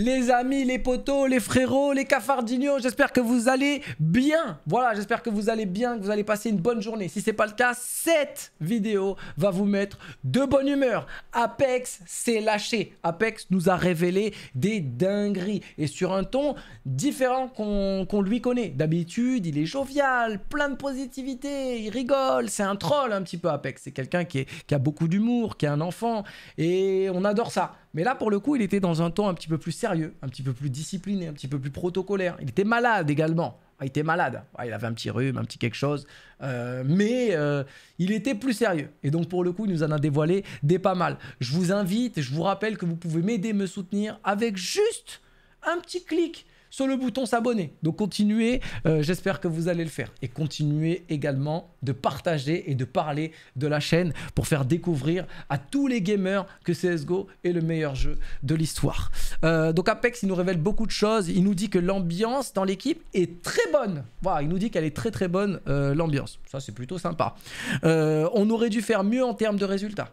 Les amis, les potos, les frérots, les cafardignos j'espère que vous allez bien. Voilà, j'espère que vous allez bien, que vous allez passer une bonne journée. Si c'est pas le cas, cette vidéo va vous mettre de bonne humeur. Apex s'est lâché. Apex nous a révélé des dingueries et sur un ton différent qu'on lui connaît. D'habitude, il est jovial, plein de positivité, il rigole, c'est un troll un petit peu Apex. C'est quelqu'un qui, qui a beaucoup d'humour, qui est un enfant et on adore ça. Mais là, pour le coup, il était dans un temps un petit peu plus sérieux, un petit peu plus discipliné, un petit peu plus protocolaire. Il était malade également. Ah, il était malade. Ah, il avait un petit rhume, un petit quelque chose. Euh, mais euh, il était plus sérieux. Et donc, pour le coup, il nous en a dévoilé des pas mal. Je vous invite, je vous rappelle que vous pouvez m'aider, me soutenir avec juste un petit clic sur le bouton s'abonner. Donc continuez, euh, j'espère que vous allez le faire. Et continuez également de partager et de parler de la chaîne pour faire découvrir à tous les gamers que CSGO est le meilleur jeu de l'histoire. Euh, donc Apex, il nous révèle beaucoup de choses. Il nous dit que l'ambiance dans l'équipe est très bonne. Voilà, il nous dit qu'elle est très très bonne, euh, l'ambiance. Ça, c'est plutôt sympa. on aurait dû faire mieux en termes de résultats.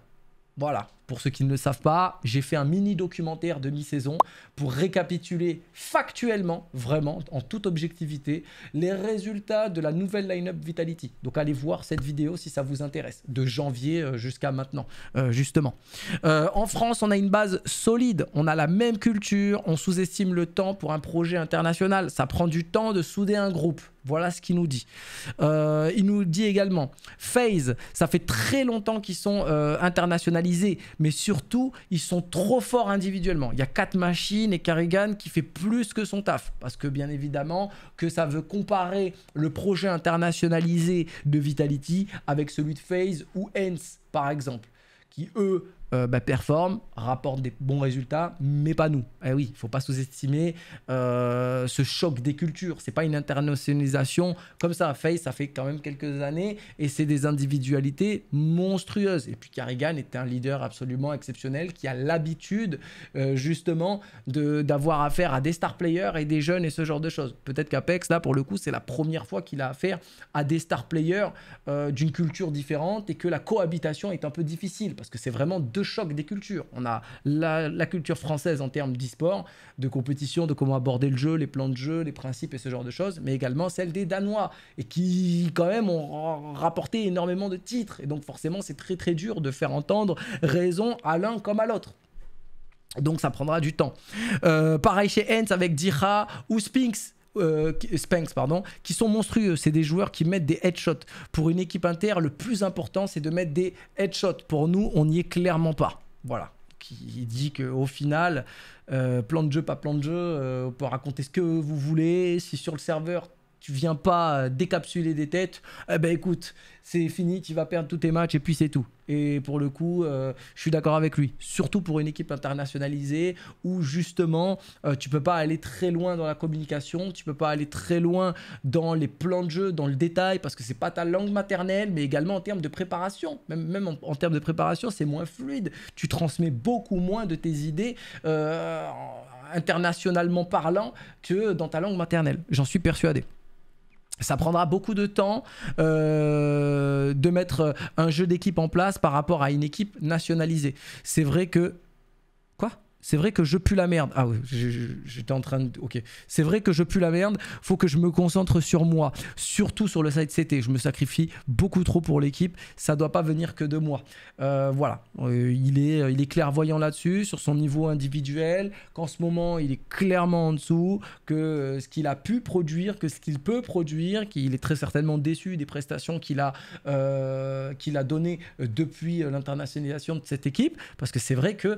Voilà, pour ceux qui ne le savent pas, j'ai fait un mini documentaire de mi-saison pour récapituler factuellement, vraiment, en toute objectivité, les résultats de la nouvelle line-up Vitality. Donc allez voir cette vidéo si ça vous intéresse, de janvier euh, jusqu'à maintenant, euh, justement. Euh, en France, on a une base solide, on a la même culture, on sous-estime le temps pour un projet international. Ça prend du temps de souder un groupe. Voilà ce qu'il nous dit. il nous dit également, FaZe, ça fait très longtemps qu'ils sont internationalisés, mais surtout, ils sont trop forts individuellement. Il y a quatre machines et Carrigan qui fait plus que son taf. Parce que bien évidemment, que ça veut comparer le projet internationalisé de Vitality avec celui de FaZe ou ENCE par exemple, qui eux euh, bah, performe rapporte des bons résultats, mais pas nous. Eh oui, il faut pas sous-estimer euh, ce choc des cultures. C'est pas une internationalisation comme ça. Face, ça fait quand même quelques années et c'est des individualités monstrueuses. Et puis Carrigan est un leader absolument exceptionnel qui a l'habitude euh, justement justement d'avoir affaire à des star players et des jeunes et ce genre de choses. Peut-être qu'Apex, là pour le coup, c'est la première fois qu'il a affaire à des star players d'une culture différente et que la cohabitation est un peu difficile parce que c'est vraiment de choc des cultures. On a la, culture française en termes d'e-sport, de compétition, de comment aborder le jeu, les plans de jeu, les principes et ce genre de choses, mais également celle des Danois, et qui quand même ont rapporté énormément de titres. Et donc forcément, c'est très très dur de faire entendre raison à l'un comme à l'autre. Donc ça prendra du temps. Euh, pareil chez Hens avec Dira ou Spinks. Euh, pardon, qui sont monstrueux. C'est des joueurs qui mettent des headshots. Pour une équipe inter, le plus important, c'est de mettre des headshots. Pour nous, on n'y est clairement pas. Voilà. Qui dit qu'au final, euh, plan de jeu, pas plan de jeu, euh, on peut raconter ce que vous voulez. Si sur le serveur, tu viens pas euh, décapsuler des têtes, eh ben écoute, c'est fini, tu vas perdre tous tes matchs et puis c'est tout. Et pour le coup, euh, je suis d'accord avec lui. Surtout pour une équipe internationalisée où justement, euh, tu peux pas aller très loin dans la communication, tu peux pas aller très loin dans les plans de jeu, dans le détail, parce que c'est pas ta langue maternelle, mais également en termes de préparation. Même, en, termes de préparation, c'est moins fluide. Tu transmets beaucoup moins de tes idées. internationalement parlant que dans ta langue maternelle. J'en suis persuadé. Ça prendra beaucoup de temps euh, de mettre un jeu d'équipe en place par rapport à une équipe nationalisée. C'est vrai que c'est vrai que je pue la merde. Ah oui, j'étais en train de. Ok. C'est vrai que je pue la merde. Faut que je me concentre sur moi. Surtout sur le site CT. Je me sacrifie beaucoup trop pour l'équipe. Ça doit pas venir que de moi. Euh, voilà. Euh, il, est, il est clairvoyant là-dessus, sur son niveau individuel. Qu'en ce moment, il est clairement en dessous. Que euh, ce qu'il a pu produire, que ce qu'il peut produire, qu'il est très certainement déçu des prestations qu'il a, qu'il a données depuis l'internationalisation de cette équipe. Parce que c'est vrai que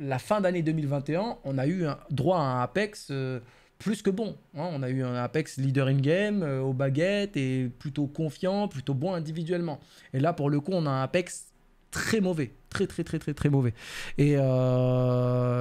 la fin d'année 2021, on a eu droit à un Apex euh, plus que bon. Hein. On a eu un Apex leader in-game, euh, aux baguettes, et plutôt confiant, plutôt bon individuellement. Et là, pour le coup, on a un Apex très mauvais. Très, très, très, très, très mauvais. Et euh,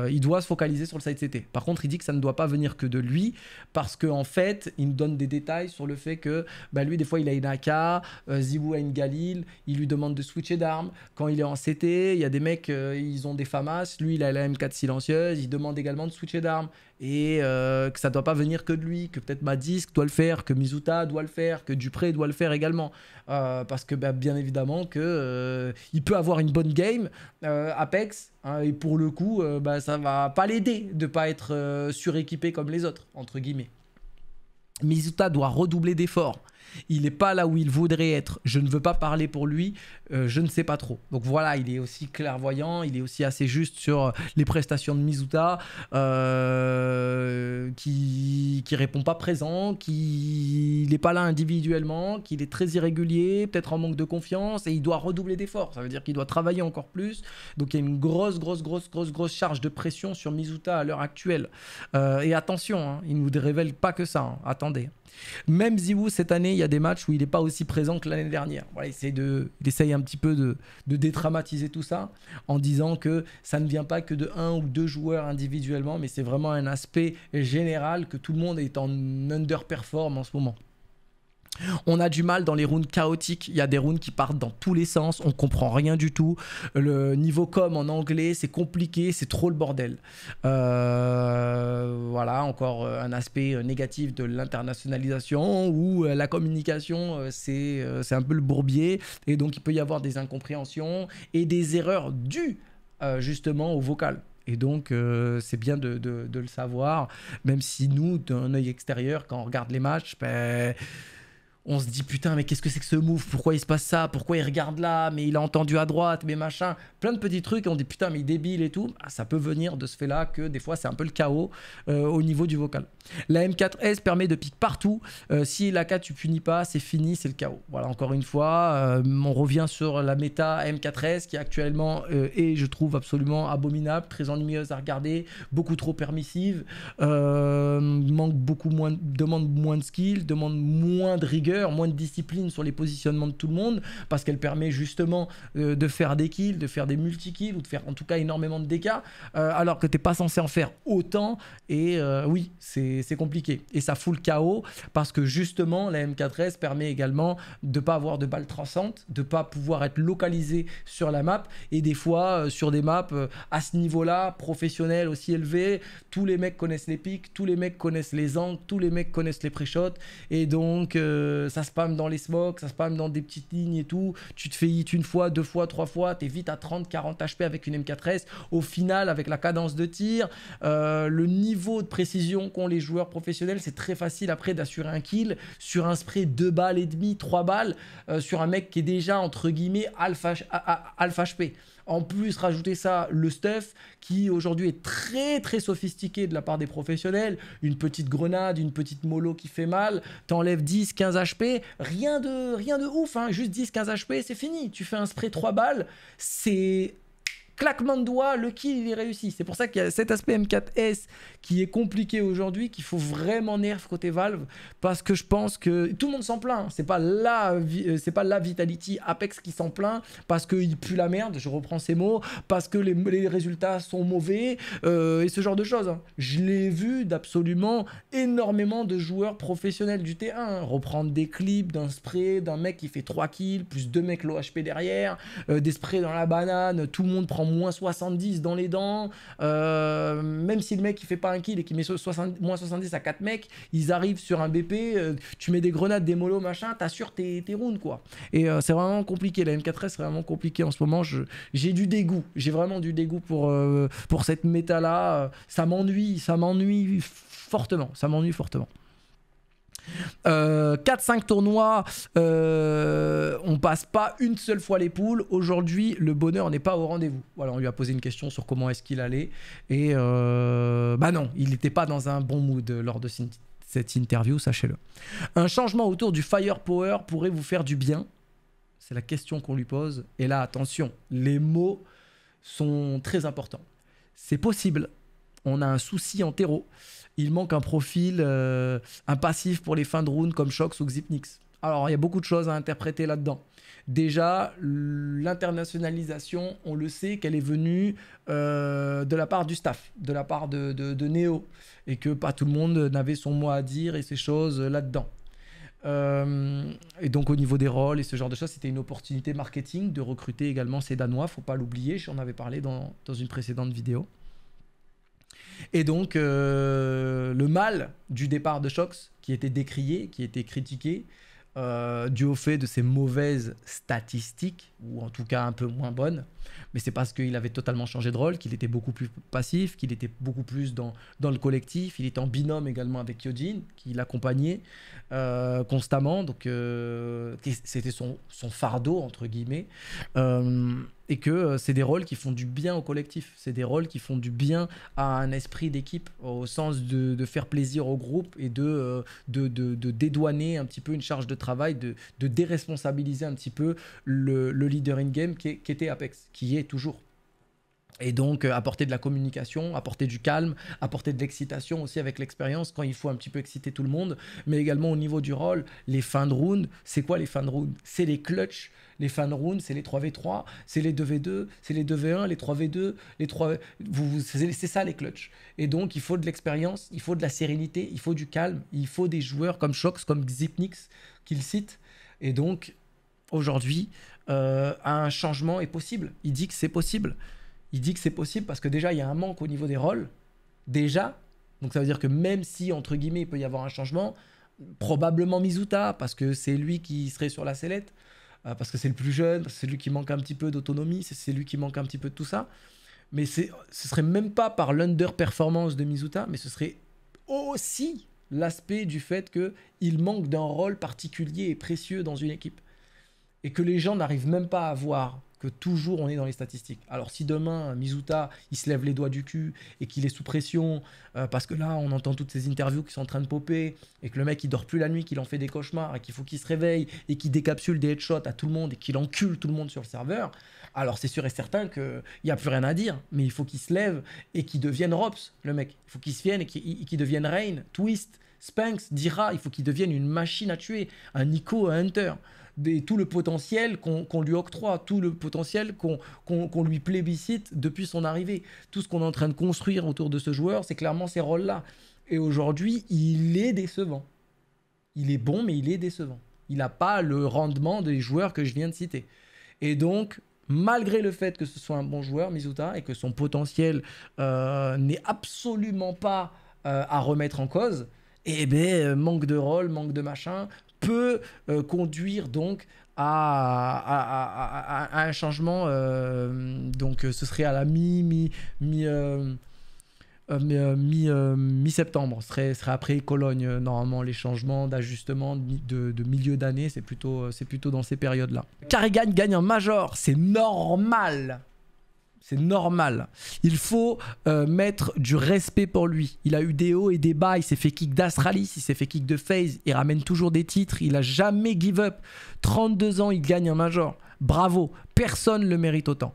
euh, il doit se focaliser sur le site CT. Par contre, il dit que ça ne doit pas venir que de lui, parce qu'en en fait, il nous donne des détails sur le fait que bah, lui, des fois, il a une AK, euh, Zibou a une Galil, il lui demande de switcher d'armes. Quand il est en CT, il y a des mecs, euh, ils ont des FAMAS, lui, il a la M4 silencieuse, il demande également de switcher d'armes et euh, que ça ne doit pas venir que de lui, que peut-être Madisque doit le faire, que Mizuta doit le faire, que Dupré doit le faire également. Euh, parce que bah, bien évidemment que euh, il peut avoir une bonne game, Apex, hein, et pour le coup, bah, ça va pas l'aider de ne pas être suréquipé comme les autres, entre guillemets. Mizuta doit redoubler d'efforts. Il n'est pas là où il voudrait être. Je ne veux pas parler pour lui. Euh, je ne sais pas trop. Donc voilà, il est aussi clairvoyant. Il est aussi assez juste sur euh, les prestations de Mizuta, euh, qui qui répond pas présent, qui n'est pas là individuellement, qu'il est très irrégulier, peut-être en manque de confiance, et il doit redoubler d'efforts. Ça veut dire qu'il doit travailler encore plus. Donc il y a une grosse, grosse, grosse, grosse, grosse charge de pression sur Mizuta à l'heure actuelle. et attention, hein, il ne nous révèle pas que ça. Hein. Attendez. Même Ziwu cette année, il y a des matchs où il n'est pas aussi présent que l'année dernière. il, essaie essaye un petit peu de, de tout ça en disant que ça ne vient pas que de un ou deux joueurs individuellement, mais c'est vraiment un aspect général que tout le monde est en underperform en ce moment. On a du mal dans les rounds chaotiques. Il y a des rounds qui partent dans tous les sens. On comprend rien du tout. Le niveau com en anglais, c'est compliqué. C'est trop le bordel. Euh, voilà, encore euh, un aspect euh, négatif de l'internationalisation où la communication, c'est un peu le bourbier. Et donc, il peut y avoir des incompréhensions et des erreurs dues justement au vocal. Et donc, c'est bien de, le savoir, même si nous, d'un œil extérieur, quand on regarde les matchs, ben on se dit putain mais qu'est-ce que c'est que ce move Pourquoi il se passe ça Pourquoi il regarde là Mais il a entendu à droite, mais machin. Plein de petits trucs et on dit putain mais il débile et tout. Ah, ça peut venir de ce fait-là que des fois c'est un peu le chaos euh, au niveau du vocal. La M4S permet de piquer partout. Euh, si la 4, tu punis pas, c'est fini, c'est le chaos. Voilà encore une fois, euh, on revient sur la méta M4S qui actuellement est je trouve absolument abominable, très ennuyeuse à regarder, beaucoup trop permissive, manque beaucoup moins, demande moins de skill, demande moins de rigueur moins de discipline sur les positionnements de tout le monde, parce qu'elle permet justement euh, de faire des kills, de faire des multi-kills, ou de faire en tout cas énormément de dégâts, euh, alors que tu t'es pas censé en faire autant, et euh, oui, c'est compliqué. Et ça fout le chaos, parce que justement, la M4S permet également de ne pas avoir de balles transantes de pas pouvoir être localisé sur la map, et des fois, sur des maps à ce niveau-là, professionnel aussi élevé, tous les mecs connaissent les pics, tous les mecs connaissent les angles, tous les mecs connaissent les pré-shots, et donc euh, ça spam dans les smokes, ça spam dans des petites lignes et tout. Tu te fais hit une fois, deux fois, trois fois, t'es vite à 30, 40 HP avec une M4S. Au final, avec la cadence de tir, euh, le niveau de précision qu'ont les joueurs professionnels, c'est très facile après d'assurer un kill sur un spray deux balles et demi, 3 balles, euh, sur un mec qui est déjà entre guillemets alpha, alpha HP. En plus, rajouter ça, le stuff qui aujourd'hui est très très sophistiqué de la part des professionnels. Une petite grenade, une petite mollo qui fait mal, t'enlèves 10, 15 HP, rien de, rien de ouf, hein. juste 10, 15 HP, c'est fini. Tu fais un spray 3 balles, c'est claquement de doigts, le kill, il est réussi. C'est pour ça qu'il y a cet aspect M4S qui est compliqué aujourd'hui, qu'il faut vraiment nerf côté Valve, parce que je pense que tout le monde s'en plaint. C'est pas la, euh, c'est pas la Vitality Apex qui s'en plaint parce qu'il pue la merde. Je reprends ces mots parce que les, résultats sont mauvais euh, et ce genre de choses. Hein. Je l'ai vu d'absolument énormément de joueurs professionnels du T1 hein. reprendre des clips d'un spray d'un mec qui fait 3 kills plus deux mecs low HP derrière, euh, des sprays dans la banane, tout le monde prend moins 70 dans les dents. Euh, même si le mec il fait pas un kill et qu'il met moins 70 à 4 mecs, ils arrivent sur un BP, euh, tu mets des grenades, des molos, machin, t'assures tes, rounds quoi. Et euh, c'est vraiment compliqué, la M4S c'est vraiment compliqué en ce moment. J'ai du dégoût, j'ai vraiment du dégoût pour, pour cette méta là. Ça m'ennuie, ça m'ennuie fortement, ça m'ennuie fortement. Euh, 4-5 tournois, euh, on passe pas une seule fois les poules. Aujourd'hui, le bonheur n'est pas au rendez-vous. Voilà, on lui a posé une question sur comment est-ce qu'il allait. Et euh, bah non, il n'était pas dans un bon mood lors de cette interview, sachez-le. Un changement autour du firepower pourrait vous faire du bien C'est la question qu'on lui pose. Et là, attention, les mots sont très importants. C'est possible. On a un souci en terreau il manque un profil, euh, un passif pour les fins de round comme Shox ou Xipnix. Alors, il y a beaucoup de choses à interpréter là-dedans. Déjà, l'internationalisation, on le sait qu'elle est venue euh, de la part du staff, de la part de, de, Neo, et que pas tout le monde n'avait son mot à dire et ces choses là-dedans. Euh, et donc au niveau des rôles et ce genre de choses, c'était une opportunité marketing de recruter également ces Danois, faut pas l'oublier, j'en avais parlé dans une précédente vidéo. Et donc, euh, le mal du départ de Shox, qui était décrié, qui était critiqué, euh, dû au fait de ses mauvaises statistiques, ou en tout cas un peu moins bonnes. Mais c'est parce qu'il avait totalement changé de rôle, qu'il était beaucoup plus passif, qu'il était beaucoup plus dans, le collectif. Il était en binôme également avec Kyojin, qui l'accompagnait euh, constamment. Donc c'était son, son, fardeau, entre guillemets et que euh, c'est des rôles qui font du bien au collectif, c'est des rôles qui font du bien à un esprit d'équipe au sens de, faire plaisir au groupe et euh, de, dédouaner un petit peu une charge de travail, de, déresponsabiliser un petit peu le, leader in-game qui, qui était Apex, qui est toujours et donc euh, apporter de la communication, apporter du calme, apporter de l'excitation aussi avec l'expérience quand il faut un petit peu exciter tout le monde. Mais également au niveau du rôle, les fins de round, c'est quoi les fins de round C'est les clutch, les fins de round, c'est les 3v3, c'est les 2v2, c'est les 2v1, les 3v2, les 3 vous, c'est ça les clutch. Et donc il faut de l'expérience, il faut de la sérénité, il faut du calme, il faut des joueurs comme Shox, comme Zipnix qu'il cite. Et donc aujourd'hui, euh, un changement est possible. Il dit que c'est possible il dit que c'est possible parce que déjà, il y a un manque au niveau des rôles. Déjà. Donc ça veut dire que même si, entre guillemets, il peut y avoir un changement, probablement Mizuta, parce que c'est lui qui serait sur la sellette, euh, parce que c'est le plus jeune, c'est lui qui manque un petit peu d'autonomie, c'est lui qui manque un petit peu de tout ça. Mais ce serait même pas par l'underperformance de Mizuta, mais ce serait aussi l'aspect du fait qu'il manque d'un rôle particulier et précieux dans une équipe. Et que les gens n'arrivent même pas à voir que toujours on est dans les statistiques. Alors si demain Mizuta il se lève les doigts du cul et qu'il est sous pression euh, parce que là on entend toutes ces interviews qui sont en train de popper et que le mec il dort plus la nuit, qu'il en fait des cauchemars et qu'il faut qu'il se réveille et qu'il décapsule des headshots à tout le monde et qu'il encule tout le monde sur le serveur, alors c'est sûr et certain qu'il n'y a plus rien à dire, mais il faut qu'il se lève et qu'il devienne Robs, le mec. Il faut qu'il se vienne et qu'il devienne Rain, Twist, Spanx, Dira, il faut qu'il devienne une machine à tuer, un Nico, un Hunter tout le potentiel qu'on lui octroie, tout le potentiel qu'on lui plébiscite depuis son arrivée. Tout ce qu'on est en train de construire autour de ce joueur, c'est clairement ces rôles-là. Et aujourd'hui, il est décevant. Il est bon, mais il est décevant. Il n'a pas le rendement des joueurs que je viens de citer. Et donc, malgré le fait que ce soit un bon joueur, Mizuta, et que son potentiel euh, n'est absolument pas euh, à remettre en cause, eh ben, euh, manque de rôle, manque de machin, peut euh, conduire donc à, un changement. Euh, donc euh, ce serait à la mi mi mi septembre ce serait, après Cologne normalement les changements d'ajustement de, milieu d'année c'est plutôt c'est plutôt dans ces périodes là. Carrigan gagne un major c'est normal c'est normal. Il faut euh, mettre du respect pour lui. Il a eu des hauts et des bas. Il s'est fait kick d'Astralis, il s'est fait kick de FaZe. Il ramène toujours des titres. Il a jamais give up. 32 ans, il gagne un major. Bravo. Personne ne le mérite autant.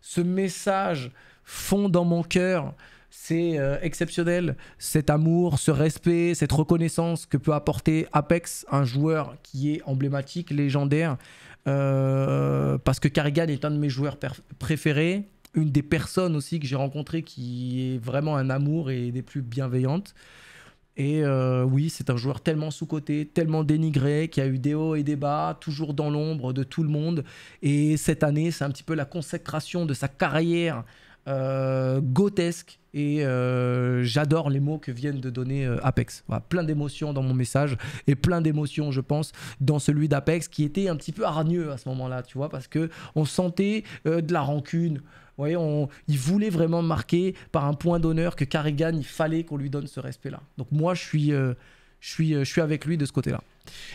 Ce message fond dans mon cœur. C'est euh, exceptionnel, cet amour, ce respect, cette reconnaissance que peut apporter Apex, un joueur qui est emblématique, légendaire. Euh, parce que Carrigan est un de mes joueurs préférés une des personnes aussi que j'ai rencontrées qui est vraiment un amour et des plus bienveillantes. Et euh, oui, c'est un joueur tellement sous-coté, tellement dénigré, qui a eu des hauts et des bas, toujours dans l'ombre de tout le monde. Et cette année, c'est un petit peu la consécration de sa carrière euh, gothesque. Et euh, j'adore les mots que viennent de donner euh, Apex. plein d'émotions dans mon message et plein d'émotions, je pense, dans celui d'Apex qui était un petit peu hargneux à ce moment-là, tu vois, parce que on sentait de la rancune voyez, on, il voulait vraiment marquer par un point d'honneur que Carrigan, il fallait qu'on lui donne ce respect-là. Donc moi, je suis, euh, je, suis, euh, je suis avec lui de ce côté-là.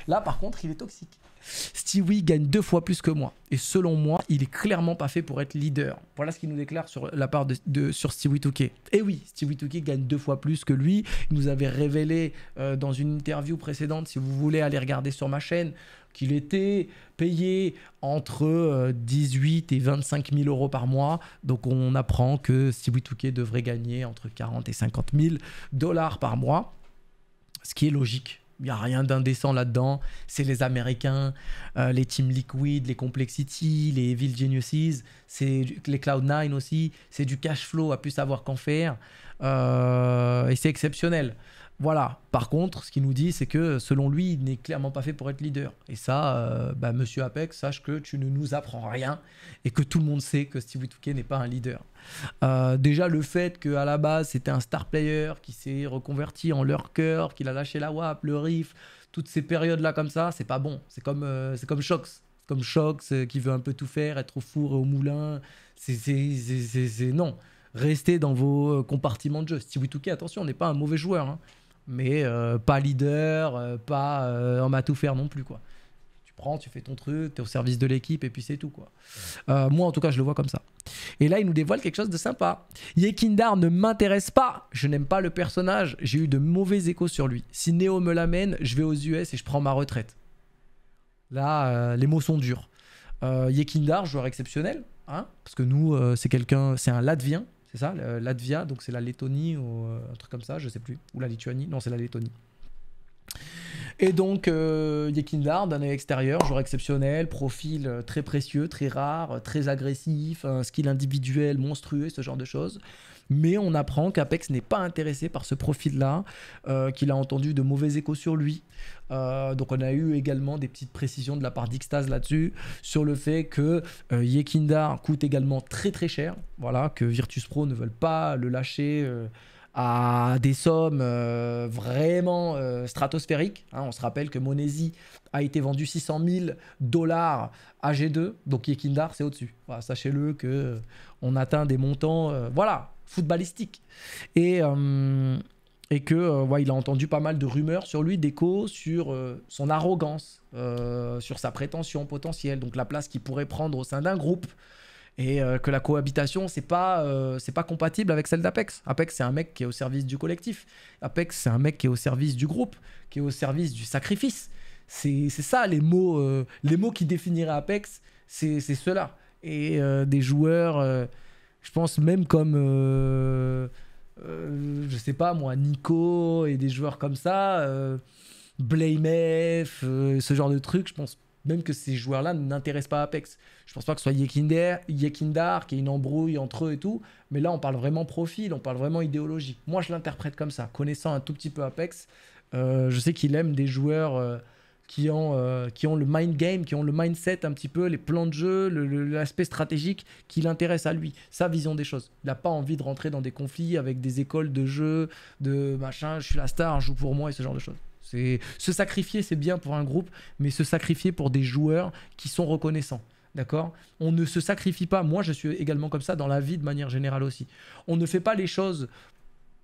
Là, par contre, il est toxique. Stewie gagne deux fois plus que moi. Et selon moi, il est clairement pas fait pour être leader. Voilà ce qu'il nous déclare sur la part de, sur Stewie Touquet. Et eh oui, Stewie Touquet gagne deux fois plus que lui. Il nous avait révélé euh, dans une interview précédente, si vous voulez aller regarder sur ma chaîne, qu'il était payé entre 18 euh, et 25 000 euros par mois. Donc on apprend que Stevie devrait gagner entre 40 et 50 000 dollars par mois, ce qui est logique. Il n'y a rien d'indécent là-dedans. C'est les Américains, euh, les Team Liquid, les Complexity, les Evil Geniuses, c'est les Cloud9 aussi. C'est du cash flow à plus savoir qu'en faire. Euh, et c'est exceptionnel. Voilà. Par contre, ce qu'il nous dit, c'est que selon lui, il n'est clairement pas fait pour être leader. Et ça, euh, bah, monsieur Apex, sache que tu ne nous apprends rien et que tout le monde sait que Steve Witwicky n'est pas un leader. Euh, déjà, le fait qu'à la base, c'était un star player qui s'est reconverti en leur cœur, qu'il a lâché la WAP, le riff, toutes ces périodes-là comme ça, c'est pas bon. C'est comme, euh, c'est comme Shox. Comme Shox qui veut un peu tout faire, être au four et au moulin. C'est, c'est, c'est, c'est non. Restez dans vos compartiments de jeu. Steve Witwicky, attention, on n'est pas un mauvais joueur. Hein mais euh, pas leader, euh, pas euh, on m'a tout faire non plus quoi. Tu prends, tu fais ton truc, tu es au service de l'équipe et puis c'est tout quoi. moi en tout cas, je le vois comme ça. Et là, il nous dévoile quelque chose de sympa. Yekindar ne m'intéresse pas, je n'aime pas le personnage, j'ai eu de mauvais échos sur lui. Si Neo me l'amène, je vais aux US et je prends ma retraite. Là, les mots sont durs. Yekindar, joueur exceptionnel, hein, parce que nous, c'est quelqu'un, c'est un Latvien, c'est ça, l'Advia, donc c'est la Lettonie ou euh, un truc comme ça, je sais plus. Ou la Lituanie, non, c'est la Lettonie. Et donc, euh, Yekindar, d'un œil extérieur, joueur exceptionnel, profil euh, très précieux, très rare, très agressif, un skill individuel monstrueux, ce genre de choses. Mais on apprend qu'Apex n'est pas intéressé par ce profil-là, euh, qu'il a entendu de mauvais échos sur lui. Euh, donc on a eu également des petites précisions de la part d'Ixtase là-dessus, sur le fait que euh, Yekinda coûte également très très cher, voilà, que Virtus Pro ne veulent pas le lâcher euh, à des sommes vraiment stratosphériques. Hein, on se rappelle que Monesi a été vendu 600 000 dollars à G2, donc Yekindar c'est au-dessus. Sachez-le que on atteint des montants, voilà, footballistique. Et, euh, et que euh, il a entendu pas mal de rumeurs sur lui, d'échos, sur euh, son arrogance, sur sa prétention potentielle, donc la place qu'il pourrait prendre au sein d'un groupe. Et que la cohabitation, c'est pas, c'est pas compatible avec celle d'Apex. Apex, c'est un mec qui est au service du collectif. Apex, c'est un mec qui est au service du groupe, qui est au service du sacrifice. C'est ça les mots, les mots qui définiraient Apex, c'est cela. Et des joueurs je pense même comme, je euh, ne euh, je sais pas moi, Nico et des joueurs comme ça, euh, Blamef, euh, ce genre de truc, je pense même que ces joueurs-là n'intéressent pas Apex. Je pense pas que ce soit Yekinder, Yekindar qui a une embrouille entre eux et tout, mais là on parle vraiment profil, on parle vraiment idéologie. Moi je l'interprète comme ça, connaissant un tout petit peu Apex, je sais qu'il aime des joueurs qui ont, euh, qui ont le mind game, qui ont le mindset un petit peu, les plans de jeu, l'aspect stratégique qui l'intéresse à lui, sa vision des choses. Il n'a pas envie de rentrer dans des conflits avec des écoles de jeu, de machin, je suis la star, je joue pour moi et ce genre de choses. C'est se sacrifier, c'est bien pour un groupe, mais se sacrifier pour des joueurs qui sont reconnaissants. D'accord On ne se sacrifie pas. Moi, je suis également comme ça dans la vie de manière générale aussi. On ne fait pas les choses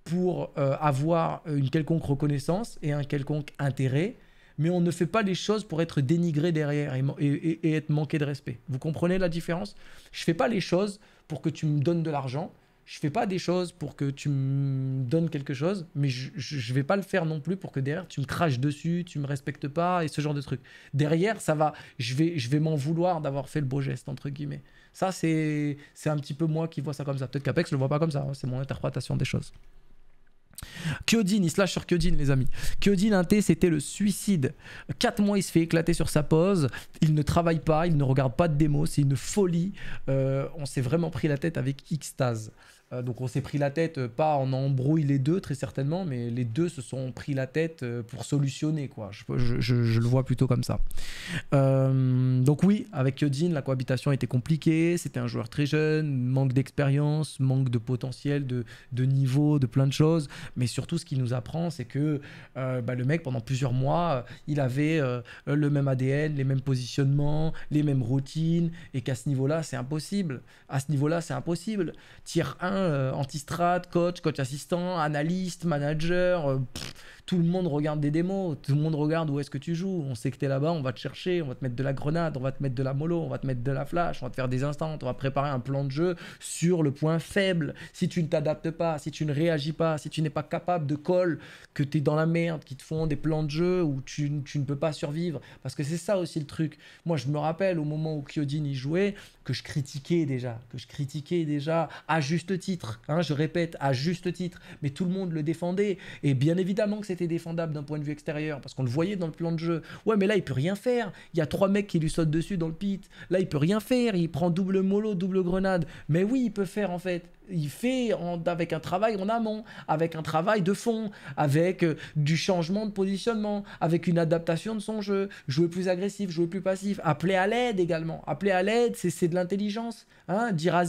pour euh, avoir une quelconque reconnaissance et un quelconque intérêt mais on ne fait pas les choses pour être dénigré derrière et, être manqué de respect. Vous comprenez la différence Je fais pas les choses pour que tu me donnes de l'argent. Je fais pas des choses pour que tu me donnes quelque chose, mais je, ne vais pas le faire non plus pour que derrière tu me craches dessus, tu me respectes pas et ce genre de truc. Derrière, ça va, je vais, je vais m'en vouloir d'avoir fait le beau geste entre guillemets. Ça c'est, c'est un petit peu moi qui vois ça comme ça. Peut-être qu'Apex le voit pas comme ça. Hein. c'est mon interprétation des choses. Kyodin, il se lâche sur Kyodin, les amis. Kyodin, un T, c'était le suicide. 4 mois, il se fait éclater sur sa pause. Il ne travaille pas, il ne regarde pas de démo C'est une folie. Euh, on s'est vraiment pris la tête avec Xtase. Euh, donc on s'est pris la tête, euh, pas en embrouille les deux très certainement, mais les deux se sont pris la tête euh, pour solutionner quoi. Je, le vois plutôt comme ça. donc oui, avec Yodine la cohabitation était compliquée, c'était un joueur très jeune, manque d'expérience, manque de potentiel, de, de, niveau, de plein de choses, mais surtout ce qu'il nous apprend c'est que bah, le mec pendant plusieurs mois, il avait le même ADN, les mêmes positionnements, les mêmes routines, et qu'à ce niveau-là c'est impossible. À ce niveau-là c'est impossible. tire 1, euh, anti coach, coach assistant, analyste, manager, euh, tout le monde regarde des démos, tout le monde regarde où est-ce que tu joues, on sait que tu es là-bas, on va te chercher, on va te mettre de la grenade, on va te mettre de la mollo, on va te mettre de la flash, on va te faire des instants, on va préparer un plan de jeu sur le point faible. Si tu ne t'adaptes pas, si tu ne réagis pas, si tu n'es pas capable de call, que tu es dans la merde, qu'ils te font des plans de jeu où tu, ne peux pas survivre. Parce que c'est ça aussi le truc. Moi, je me rappelle au moment où Kyodin y jouait, que je critiquais déjà, que je critiquais déjà à juste titre. Hein, je répète, à juste titre. Mais tout le monde le défendait. Et bien évidemment que c'était défendable d'un point de vue extérieur, parce qu'on le voyait dans le plan de jeu. Ouais, mais là, il peut rien faire. Il y a trois mecs qui lui sautent dessus dans le pit. Là, il peut rien faire. Il prend double mollo, double grenade. Mais oui, il peut faire en fait il fait avec un travail en amont, avec un travail de fond, avec euh, du changement de positionnement, avec une adaptation de son jeu, jouer plus agressif, jouer plus passif, appeler à l'aide également. Appeler à l'aide, c'est de l'intelligence. Hein Dire à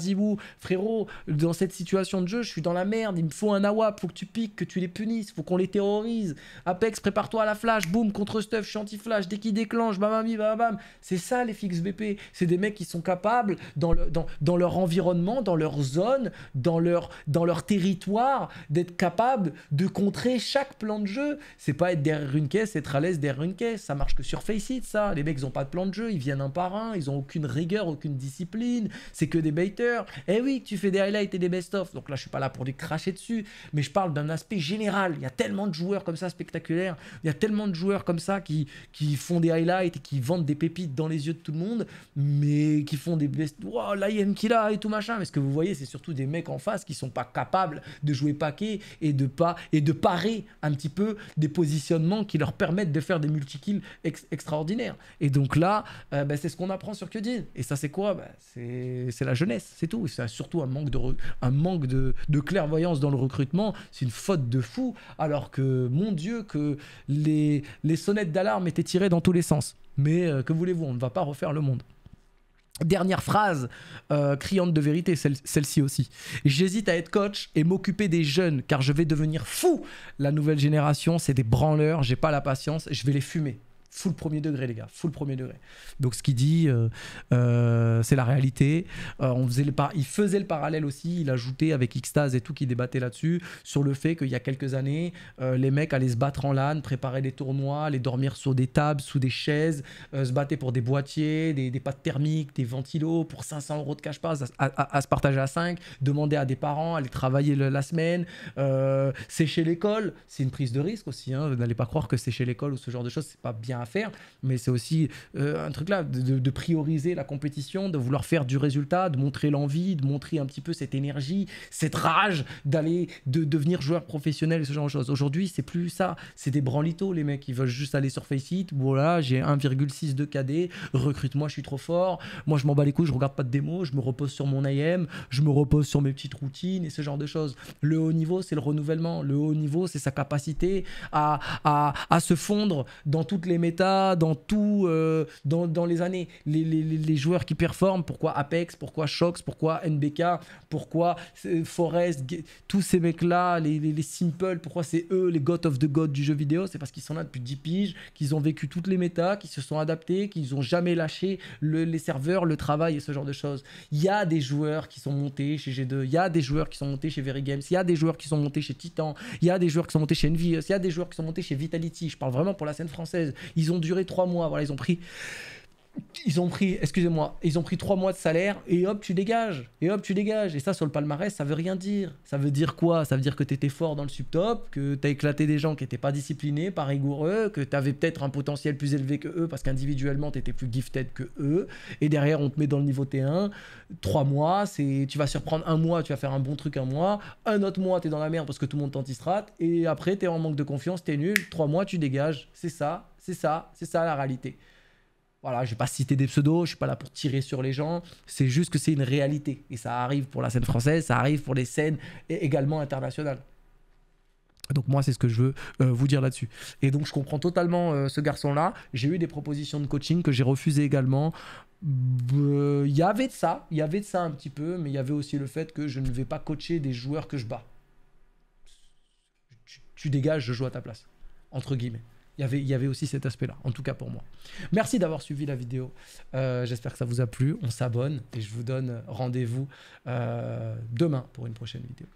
frérot, dans cette situation de jeu, je suis dans la merde, il me faut un AWAP, faut que tu piques, que tu les punisses, faut qu'on les terrorise. Apex, prépare-toi à la flash, boum, contre stuff, je suis anti-flash, dès qu'il déclenche, bam, bam, bam, bam. C'est ça les fixes BP. C'est des mecs qui sont capables, dans, le, dans, dans leur environnement, dans leur zone, dans leur, dans leur territoire, d'être capable de contrer chaque plan de jeu. C'est pas être derrière une caisse, être à l'aise derrière une caisse. Ça marche que sur Faceit, ça. Les mecs, ils ont pas de plan de jeu, ils viennent un par un, ils ont aucune rigueur, aucune discipline. C'est que des baiters. Eh oui, tu fais des highlights et des best-of. Donc là, je suis pas là pour les cracher dessus, mais je parle d'un aspect général. Il y a tellement de joueurs comme ça spectaculaires, il y a tellement de joueurs comme ça qui, qui font des highlights et qui vendent des pépites dans les yeux de tout le monde, mais qui font des best. Wow, a Killa et tout machin. Mais ce que vous voyez, c'est surtout des mecs en face qui sont pas capables de jouer paquet et de, pas, et de parer un petit peu des positionnements qui leur permettent de faire des multi-kills extraordinaires. Et donc là, euh, bah, c'est ce qu'on apprend sur Kudin. Et ça, c'est quoi bah, C'est la jeunesse, c'est tout. C'est surtout un manque, de, clairvoyance dans le recrutement. C'est une faute de fou. Alors que, mon Dieu, que les, sonnettes d'alarme étaient tirées dans tous les sens. Mais euh, que voulez-vous, on ne va pas refaire le monde. Dernière phrase euh, criante de vérité, celle-ci aussi. J'hésite à être coach et m'occuper des jeunes car je vais devenir fou. La nouvelle génération, c'est des branleurs, j'ai pas la patience, je vais les fumer le premier degré, les gars. le premier degré. Donc, ce qu'il dit, euh, euh, c'est la réalité. Euh, on faisait le Il faisait le parallèle aussi. Il ajoutait avec Xtase et tout, qui débattait là-dessus, sur le fait qu'il y a quelques années, les mecs allaient se battre en LAN, préparer des tournois, aller dormir sur des tables, sous des chaises, se battre pour des boîtiers, des, pâtes thermiques, des ventilos, pour 500 euros de cash pass, à, se partager à 5, demander à des parents, aller travailler la semaine, sécher l'école. C'est une prise de risque aussi. Hein. N'allez pas croire que sécher l'école ou ce genre de choses, c'est pas bien à faire, mais c'est aussi euh, un truc là, de, prioriser la compétition, de vouloir faire du résultat, de montrer l'envie, de montrer un petit peu cette énergie, cette rage d'aller, de devenir joueur professionnel, et ce genre de choses. Aujourd'hui, c'est plus ça, c'est des branlitos, les mecs, ils veulent juste aller sur Faceit, voilà, j'ai 1,6 de KD, recrute-moi, je suis trop fort, moi je m'en bats les couilles, je regarde pas de démo, je me repose sur mon IM, je me repose sur mes petites routines et ce genre de choses. Le haut niveau, c'est le renouvellement, le haut niveau, c'est sa capacité à, à, à se fondre dans toutes les méthodes dans tout, euh, dans, dans, les années, les, les, les, joueurs qui performent, pourquoi Apex, pourquoi Shox, pourquoi NBK, pourquoi euh, Forest, tous ces mecs-là, les, les, Simple, pourquoi c'est eux les God of the God du jeu vidéo C'est parce qu'ils sont là depuis 10 piges, qu'ils ont vécu toutes les méta, qu'ils se sont adaptés, qu'ils ont jamais lâché le, les serveurs, le travail et ce genre de choses. Il y a des joueurs qui sont montés chez G2, il y a des joueurs qui sont montés chez Very Games, il y a des joueurs qui sont montés chez Titan, il y a des joueurs qui sont montés chez Envy il y a des joueurs qui sont montés chez Vitality, je parle vraiment pour la scène française. Ils ont duré trois mois. Voilà, ils ont pris ils ont pris, excusez-moi, ils ont pris trois mois de salaire et hop, tu dégages. Et hop, tu dégages. Et ça, sur le palmarès, ça veut rien dire. Ça veut dire quoi Ça veut dire que tu étais fort dans le subtop, que tu as éclaté des gens qui n'étaient pas disciplinés, pas rigoureux, que tu avais peut-être un potentiel plus élevé que eux parce qu'individuellement, tu étais plus gifted que eux. Et derrière, on te met dans le niveau T1. Trois mois, c'est, tu vas surprendre un mois, tu vas faire un bon truc un mois. Un autre mois, tu es dans la merde parce que tout le monde t'antistrate. Et après, tu es en manque de confiance, es nul. Trois mois, tu dégages. C'est ça, c'est ça, c'est ça la réalité. Voilà, je vais pas citer des pseudos, je ne suis pas là pour tirer sur les gens, c'est juste que c'est une réalité. Et ça arrive pour la scène française, ça arrive pour les scènes également internationales. Donc moi, c'est ce que je veux euh, vous dire là-dessus. Et donc je comprends totalement euh, ce garçon-là. J'ai eu des propositions de coaching que j'ai refusées également. Il y avait de ça, il y avait de ça un petit peu, mais il y avait aussi le fait que je ne vais pas coacher des joueurs que je bats. tu dégages, je joue à ta place, entre guillemets il y avait aussi cet aspect-là, en tout cas pour moi. Merci d'avoir suivi la vidéo. Euh, j'espère que ça vous a plu. On s'abonne et je vous donne rendez-vous euh, demain pour une prochaine vidéo.